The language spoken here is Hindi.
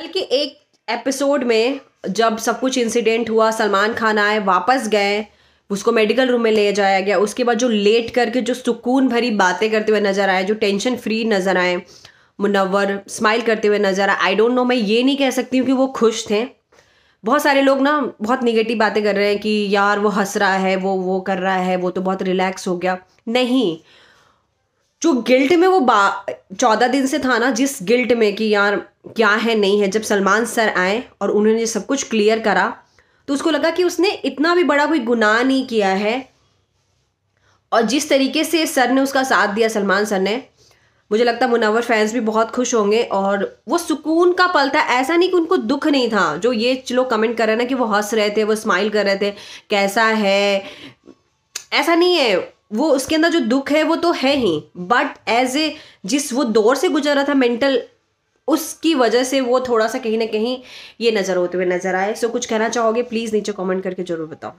कल के एक एपिसोड में जब सब कुछ इंसिडेंट हुआ सलमान खान आए वापस गए उसको मेडिकल रूम में ले जाया गया उसके बाद जो लेट करके जो सुकून भरी बातें करते हुए नज़र आए जो टेंशन फ्री नज़र आए मुनवर स्माइल करते हुए नज़र आए आई डोंट नो मैं ये नहीं कह सकती हूँ कि वो खुश थे बहुत सारे लोग ना बहुत निगेटिव बातें कर रहे हैं कि यार वो हंस रहा है वो वो कर रहा है वो तो बहुत रिलैक्स हो गया नहीं जो गिल्ट में वो चौदह दिन से था ना जिस गिल्ट में कि यार क्या है नहीं है जब सलमान सर आए और उन्होंने सब कुछ क्लियर करा तो उसको लगा कि उसने इतना भी बड़ा कोई गुनाह नहीं किया है और जिस तरीके से सर ने उसका साथ दिया सलमान सर ने मुझे लगता है फैंस भी बहुत खुश होंगे और वो सुकून का पल था ऐसा नहीं कि उनको दुख नहीं था जो ये लोग कमेंट कर रहे ना कि वो हंस रहे थे वो स्माइल कर रहे थे कैसा है ऐसा नहीं है वो उसके अंदर जो दुख है वो तो है ही बट एज ए जिस वो दौर से गुजर रहा था मेंटल उसकी वजह से वो थोड़ा सा कहीं ना कहीं ये नज़र होते हुए नज़र आए सो so, कुछ कहना चाहोगे प्लीज़ नीचे कमेंट करके ज़रूर बताओ